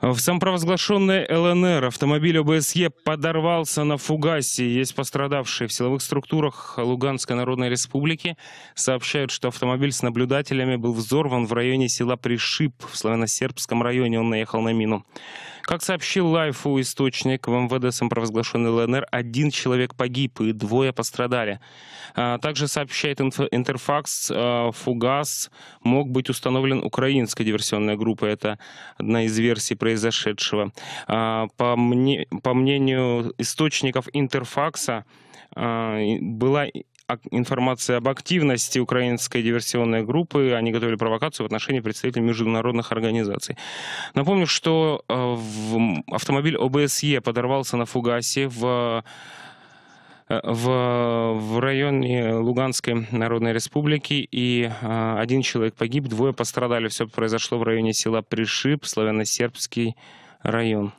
В самопровозглашенной ЛНР автомобиль ОБСЕ подорвался на фугасе. Есть пострадавшие в силовых структурах Луганской Народной Республики. Сообщают, что автомобиль с наблюдателями был взорван в районе села Пришиб в славяно-сербском районе. Он наехал на мину. Как сообщил Лайфу источник, в МВД самопровозглашенной ЛНР один человек погиб и двое пострадали. А, также сообщает Интерфакс, а, фугас мог быть установлен украинской диверсионной группой. Это одна из версий произошедшего. А, по, мне, по мнению источников Интерфакса, была информации об активности украинской диверсионной группы. Они готовили провокацию в отношении представителей международных организаций. Напомню, что э, автомобиль ОБСЕ подорвался на фугасе в э, в, в районе Луганской Народной Республики, и э, один человек погиб, двое пострадали. Все произошло в районе села Пришиб, славяно-сербский район.